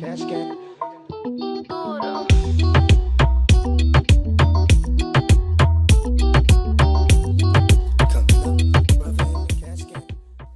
Cash Gang.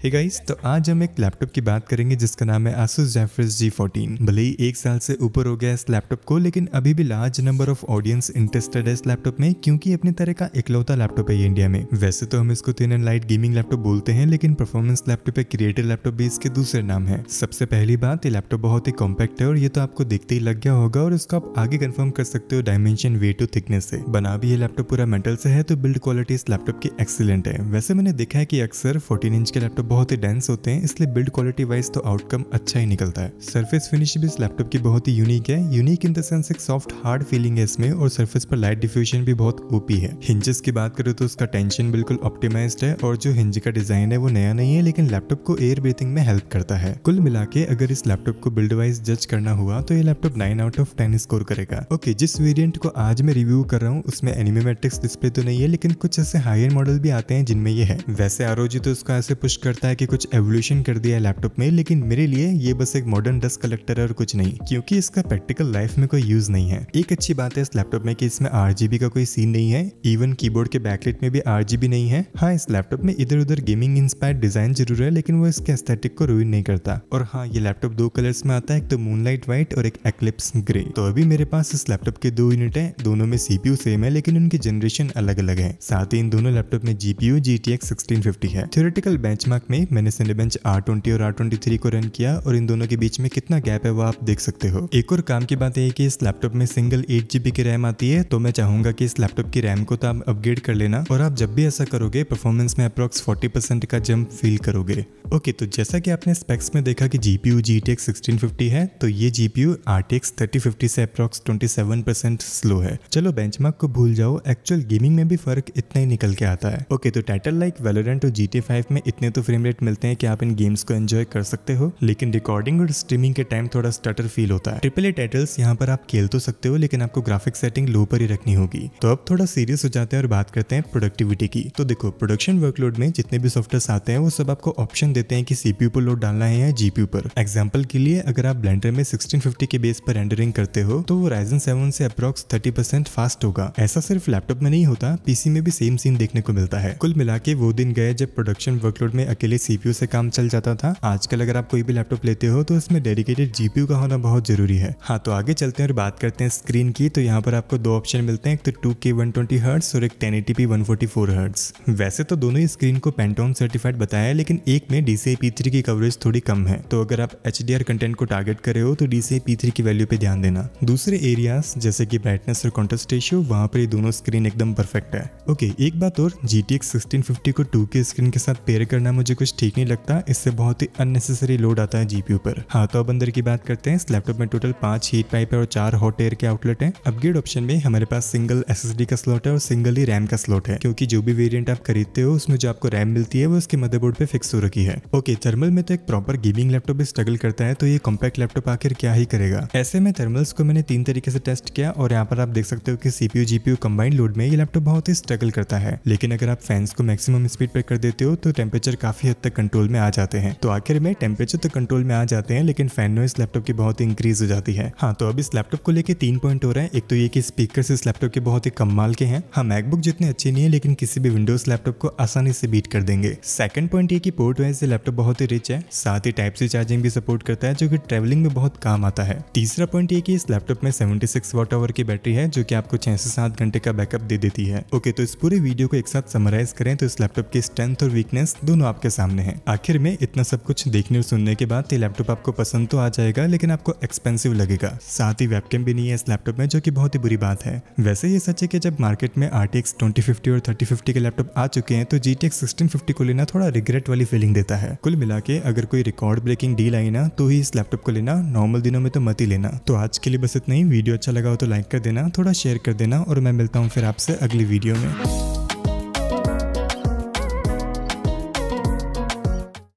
Hey hey guys तो आज हम एक लैपटॉप की बात करेंगे जिसका नाम है Asus जी G14 भले ही एक साल से ऊपर हो गया इस लैपटॉप को लेकिन अभी भी large number of audience interested है इस लैपटॉप में क्योंकि अपने तरह का इकलौता लैपटॉप है इंडिया में वैसे तो हम इसको thin and light gaming laptop बोलते हैं लेकिन परफॉर्मेंस लैपटॉप या क्रिएटिव लैपटॉप भी इसके दूसरे नाम है सबसे पहली बात ये लैपटॉप बहुत ही कॉम्पैक्ट है और ये तो आपको देखते ही लग गया होगा और इसको आप आगे कन्फर्म कर सकते हो डायमेंशन वेट टू थिकनेस से बना भी ये लैपटॉप पूरा मेटल से है तो बिल्ड क्वालिटी इस लैपटॉप की एक्सीलेंट है वैसे मैंने देखा है की अक्सर फोर्टीन इंच के लैपटॉप बहुत ही डेंस होते हैं इसलिए बिल्ड क्वालिटी वाइज तो आउटकम अच्छा ही निकलता है सर्फेस फिनिश भी इस लैपटॉप की बहुत ही यूनिक है यूनिक इन द सेंस एक सॉफ्ट हार्ड फीलिंग है इसमें और सर्फेस पर लाइट डिफ्यूजन भी बहुत ओपी है हिंजेस की बात करें तो उसका टेंशन बिल्कुल ऑप्टिमाइज है और जो हिंज का डिजाइन है वो नया नहीं है लेकिन लैपटॉप को एयर ब्रीथिंग में हेल्प करता है कुल मिला के अगर इस लैपटॉप को बिल्ड वाइज जज करना हुआ तो ये laptop nine out of ten score करेगा ओके जिस वेरियंट को आज मैं रिव्यू कर रहा हूँ उसमें एनिमेमेट्रिक्स डिस्प्ले तो नहीं है लेकिन कुछ ऐसे हायर मॉडल भी आते हैं जिनमें ये है वैसे आरोजी तो उसका ऐसे पुष्ट लगता है कि कुछ एवोल्यूशन कर दिया है लैपटॉप में लेकिन मेरे लिए ये बस एक मॉडर्न डस्ट कलेक्टर है और कुछ नहीं क्योंकि इसका प्रैक्टिकल लाइफ में कोई यूज नहीं है एक अच्छी बात है इस लैपटॉप में कि इसमें आरजीबी का कोई सीन नहीं है इवन कीबोर्ड के बैकलेट में भी आरजीबी नहीं है हाँ इस लैपटॉप में इधर उधर गेमिंग इंस्पायर डिजाइन जरूर है लेकिन वो इसके एस्थेटिक को रूइन नहीं करता और हाँ ये लैपटॉप दो कलर्स में आता है एक तो मूनलाइट व्हाइट और एक एक्लिप्स ग्रे तो अभी मेरे पास इस लैपटॉप के दो यूनिट है दोनों में सीपीयू सेम है लेकिन उनकी जनरेशन अलग अलग है साथ ही इन दोनों लैपटॉप में जीपीयू जी टी है थ्योरेटिकल बेंचमार्क में मैंने सिनेबेंच आर ट्वेंटी और आर ट्वेंटी थ्री को रन किया और इन दोनों के बीच में कितना गैप है वो आप देख सकते हो एक और काम की बात है कि इस लैपटॉप में सिंगल एट जीबी की रैम आती है तो मैं चाहूंगा कि इस लैपटॉप की रैम को तो आप अपग्रेड कर लेना और आप जब भी ऐसा करोगे परफॉर्मेंस में अप्रोक्स फोर्टी परसेंट का जम्प फील करोगे ओके तो जैसा की आपने स्पेक्स में देखा की GPU G TX sixteen fifty है तो ये GPU R TX thirty fifty से approx twenty seven percent slow है चलो बेंचमार्क को भूल जाओ एक्चुअल गेमिंग में भी फर्क इतना ही निकल के आता है ओके तो टाइटल लाइक वेलोडेंट और जी फाइव में इतने तो फ्रेम रेट मिलते हैं कि आप इन गेम्स को एंजॉय कर सकते हो लेकिन रिकॉर्डिंग और स्ट्रीमिंग के टाइम थोड़ा स्टटर फील होता है ट्रिपल ए टाइटल्स यहाँ पर आप खेल तो सकते हो लेकिन आपको ग्राफिक सेटिंग लो पर ही रखनी होगी तो अब थोड़ा सीरियस हो जाते हैं और बात करते हैं प्रोडक्टिविटी की तो देखो प्रोडक्शन वर्कलोड में जितने भी सॉफ्टवेयर आते हैं वो सब आपको ऑप्शन देते हैं कि सीपीयू पर लोड डालना है या जीपीयू पर एग्जाम्पल के लिए अगर आप ब्लेंडर में सिक्सटीन के बेस पर एंडरिंग करते हो तो वो राइजन सेवन से अप्रोक्स थर्टी फास्ट होगा ऐसा सिर्फ लैपटॉप में नहीं होता पीसी में भी सेम सीन देखने को मिलता है कुल मिला वो दिन गए जब प्रोडक्शन वर्कलोड में के लिए सीपीयू से काम चल जाता था आजकल अगर आप कोई भी लैपटॉप लेते हो तो इसमें डेडिकेटेड जीपीयू का होना बहुत जरूरी है हाँ तो आगे चलते हैं और बात करते हैं स्क्रीन की तो यहाँ पर आपको दो ऑप्शन मिलते हैं एक तो टू के वन ट्वेंटी हर्ट्स और एक ten eighty P one forty four hertz वैसे तो दोनों ही स्क्रीन को पेंटोन सर्टिफाइड बताया है लेकिन एक में डीसीआई पी थ्री की कवरेज थोड़ी कम है तो अगर आप एच डी आर कंटेंट को टारगेट कर रहे हो तो डीसीआई पी थ्री की वैल्यू पे ध्यान देना दूसरे एरिया जैसे की ब्राइटनेस और कॉन्टेस्ट रेशियो वहाँ पर दोनों स्क्रीन एकदम परफेक्ट है ओके एक बात और G T X sixteen fifty को टू के स्क्रीन के साथ पेयर करना मुझे मुझे कुछ ठीक नहीं लगता इससे बहुत ही अननेसेसरी लोड आता है जीपीयू पर हाँ तो अब अंदर की बात करते हैं इस लैपटॉप में टोटल पांच हीट पाइप है और चार हॉट एयर के आउटलेट है अपग्रेड ऑप्शन में हमारे पास सिंगल एस का स्लॉट है और सिंगल ही रैम का स्लॉट है क्योंकि जो भी वेरियंट आप खरीदते हो उसमें जो आपको रैम मिलती है वो उसके मदरबोर्ड पे फिक्स हो रखी है ओके थर्मल में तो एक प्रॉपर गेमिंग लैपटॉप भी स्ट्रगल करता है तो ये कॉम्पैक्ट लैपटॉप आखिर क्या ही करेगा ऐसे में थर्मल्स को मैंने तीन तरीके से टेस्ट किया और यहाँ पर आप देख सकते हो कि सीपीयू जीपीयू कंबाइंड लोड में ये लैपटॉप बहुत ही स्ट्रगल करता है लेकिन अगर आप फैंस को मैक्सिमम स्पीड पर कर देते हो तो टेम्परेचर काफी काफ़ी हद तक कंट्रोल में आ जाते हैं तो आखिर में टेम्परेचर तो कंट्रोल में आ जाते हैं लेकिन फैन नॉइस लैपटॉप की बहुत इंक्रीज हो जाती है हाँ तो अब इस लैपटॉप को लेकर तीन पॉइंट हो रहे हैं एक तो ये कि स्पीकर इस लैपटॉप के बहुत ही कमाल के हैं हाँ मैकबुक जितने अच्छे नहीं है लेकिन किसी भी विंडोज लैपटॉप को आसानी से बीट कर देंगे सेकंड पॉइंट ये कि पोर्ट वाइज ये लैपटॉप बहुत ही रिच है साथ ही टाइप सी चार्जिंग भी सपोर्ट करता है जो कि ट्रेवलिंग में बहुत काम आता है तीसरा पॉइंट ये कि इस लैपटॉप में सेवेंटी सिक्स आवर की बैटरी है जो कि आपको छह से सात घंटे का बैकअप दे देती है ओके तो इस पूरे वीडियो को एक साथ समराइज करें तो इस लैपटॉप की स्ट्रेंथ और वीकनेस दोनों आपके सामने है आखिर में इतना सब कुछ देखने और सुनने के बाद ये लैपटॉप आपको पसंद तो आ जाएगा लेकिन आपको एक्सपेंसिव लगेगा साथ ही वेबकैम भी नहीं है इस लैपटॉप में जो की बहुत ही बुरी बात है वैसे ये सच है की जब मार्केट में आर टी और थर्टी फिफ्टी के लैपटॉप आ चुके हैं तो जी टी को लेना थोड़ा रिग्रेट वाली फीलिंग देता है कुल मिला के अगर कोई रिकॉर्ड ब्रेकिंग डील आई ना तो ही इस लैपटॉप को लेना नॉर्मल दिनों में तो मत ही लेना तो आज के लिए बस इतना ही वीडियो अच्छा लगा हो तो लाइक कर देना थोड़ा शेयर कर देना और मैं मिलता हूँ फिर आपसे अगली वीडियो में